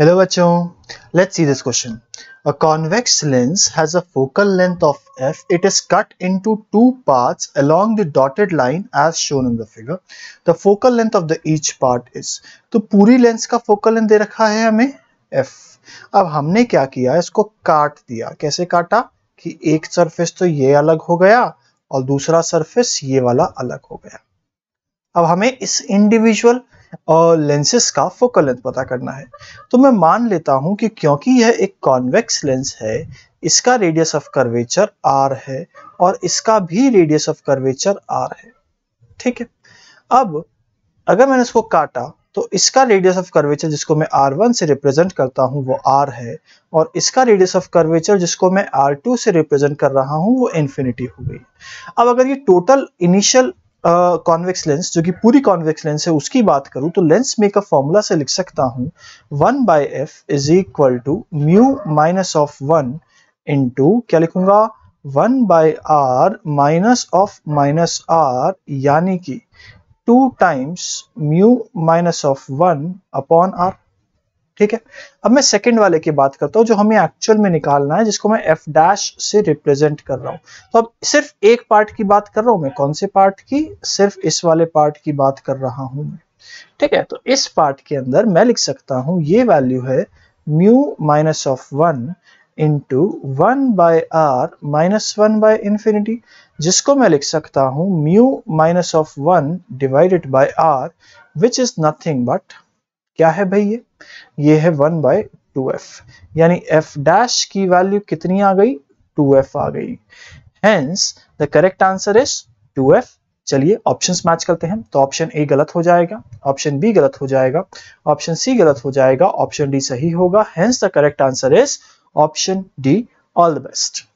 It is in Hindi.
हेलो बच्चों let's see this question a convex lens has a focal length of F it is cut into two parts along the dotted line as shown in the figure the focal length of the each part is तो पूरी लेंस का फोकल लेंथ दे रखा है हमें एफ अब हमने क्या किया इसको काट दिया कैसे काटा कि एक सरफेस तो ये अलग हो गया और दूसरा सरफेस ये वाला अलग हो गया अब हमें इस इंडिविजुअल लेंसेस का फोकल लेंथ पता करना है तो मैं मान लेता हूं कि क्योंकि यह एक कॉन्वेक्स लेंस है इसका रेडियस ऑफ कर्वेचर आर है और इसका भी रेडियस ऑफ कर्वेचर आर है ठीक है अब अगर मैंने इसको काटा तो इसका रेडियस ऑफ कर्वेचर जिसको मैं आर वन से रिप्रेजेंट करता हूं वो आर है और इसका रेडियस ऑफ कर्वेचर जिसको मैं आर टू से रिप्रेजेंट कर रहा हूं वो इन्फिनिटी हो गई अब अगर ये टोटल इनिशियल कॉन्वेक्स लेंस जो कि पूरी कॉन्वेक्स लेंस है उसकी बात करूं तो लेंस मेकअप फॉर्मूला से लिख सकता हूं one by F is equal to mu minus of one into क्या लिखूंगा one by R minus of minus R यानी कि two times mu minus of one upon R ठीक है अब मैं सेकंड वाले की बात करता हूँ जो हमें एक्चुअल में निकालना है जिसको मैं एफ डैश से रिप्रेजेंट कर रहा हूँ तो अब सिर्फ एक पार्ट की बात कर रहा हूँ मैं कौन से पार्ट की सिर्फ इस वाले पार्ट की बात कर रहा हूँ मैं ठीक है तो इस पार्ट के अंदर मैं लिख सकता हूँ ये वैल्यू है mu minus of one into one by R minus one by infinity जिसको मैं लिख सकता हूँ mu minus of one divided by R which is nothing but क्या है भाई ये ये है वन बाय टू एफ यानी एफ डैश की वैल्यू कितनी आ गई टू एफ आ गई hence the correct answer is two F चलिए ऑप्शंस मैच करते हैं तो ऑप्शन ए गलत हो जाएगा ऑप्शन बी गलत हो जाएगा ऑप्शन सी गलत हो जाएगा ऑप्शन डी सही होगा hence the correct answer is option D all the best